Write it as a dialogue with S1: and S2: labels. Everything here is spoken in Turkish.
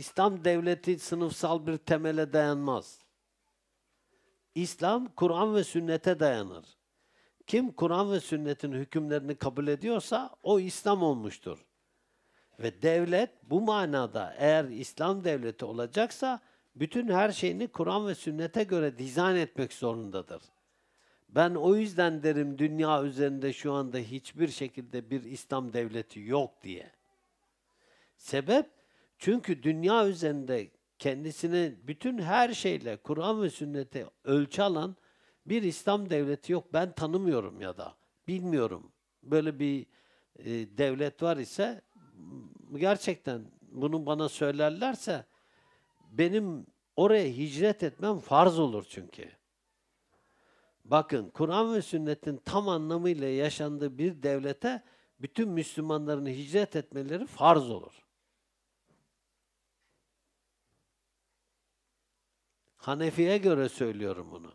S1: İslam devleti sınıfsal bir temele dayanmaz. İslam Kur'an ve sünnete dayanır. Kim Kur'an ve sünnetin hükümlerini kabul ediyorsa o İslam olmuştur. Ve devlet bu manada eğer İslam devleti olacaksa bütün her şeyini Kur'an ve sünnete göre dizayn etmek zorundadır. Ben o yüzden derim dünya üzerinde şu anda hiçbir şekilde bir İslam devleti yok diye. Sebep çünkü dünya üzerinde kendisine bütün her şeyle Kur'an ve sünnete ölçü alan bir İslam devleti yok. Ben tanımıyorum ya da bilmiyorum. Böyle bir e, devlet var ise gerçekten bunu bana söylerlerse benim oraya hicret etmem farz olur çünkü. Bakın Kur'an ve sünnetin tam anlamıyla yaşandığı bir devlete bütün Müslümanların hicret etmeleri farz olur. Hanefi'ye göre söylüyorum bunu.